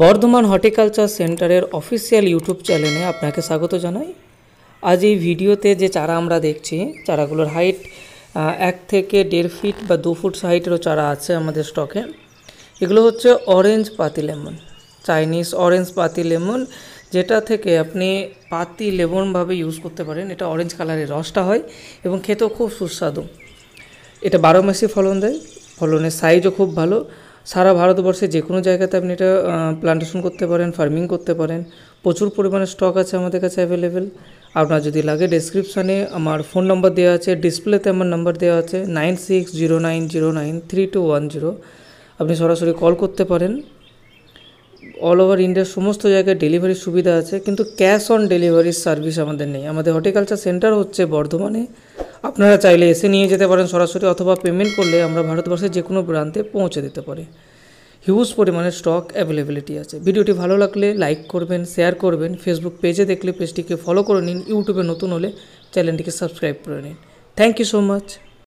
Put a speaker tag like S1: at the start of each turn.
S1: Bardhaman horticulture সেন্টারের official YouTube চ্যানেলে আপনাকে স্বাগত জানাই আজ এই ভিডিওতে যে চারা আমরা দেখছি চারাগুলোর হাইট এক থেকে দেড় ফিট বা দু ফুট হাইটেরও চারা আছে আমাদের স্টকে এগুলো হচ্ছে অরেঞ্জ পাতি লেমন চাইনিজ অরেঞ্জ পাতি লেমন যেটা থেকে আপনি পাতি লেমনভাবে ইউজ করতে পারেন এটা অরেঞ্জ কালারের রসটা হয় এবং খেতেও খুব সুস্বাদু এটা বারো মাসে ফলন দেয় ফলনের সাইজও খুব ভালো সারা ভারতবর্ষে যে কোনো জায়গাতে আপনি এটা প্লান্টেশন করতে পারেন ফার্মিং করতে পারেন প্রচুর পরিমাণে স্টক আছে আমাদের কাছে অ্যাভেলেবেল আপনার যদি লাগে ডেসক্রিপশানে আমার ফোন নম্বর দেওয়া আছে ডিসপ্লেতে আমার নম্বর দেওয়া আছে nine six zero nine zero nine three two one zero আপনি সরাসরি কল করতে পারেন অল ওভার ইন্ডিয়ার সমস্ত জায়গায় ডেলিভারির সুবিধা আছে কিন্তু ক্যাশ অন ডেলিভারির সার্ভিস আমাদের নেই আমাদের হর্টিকালচার সেন্টার হচ্ছে বর্ধমানে আপনারা চাইলে এসে নিয়ে যেতে পারেন সরাসরি অথবা পেমেন্ট করলে আমরা ভারতবর্ষের যে কোনো প্রান্তে পৌঁছে দিতে পারি হিউজ পরিমাণে স্টক অ্যাভেলেবিলিটি আছে ভিডিওটি ভালো লাগলে লাইক করবেন শেয়ার করবেন ফেসবুক পেজে দেখলে পেজটিকে ফলো করে নিন ইউটিউবে নতুন হলে চ্যানেলটিকে সাবস্ক্রাইব করে নিন থ্যাংক ইউ সো মাচ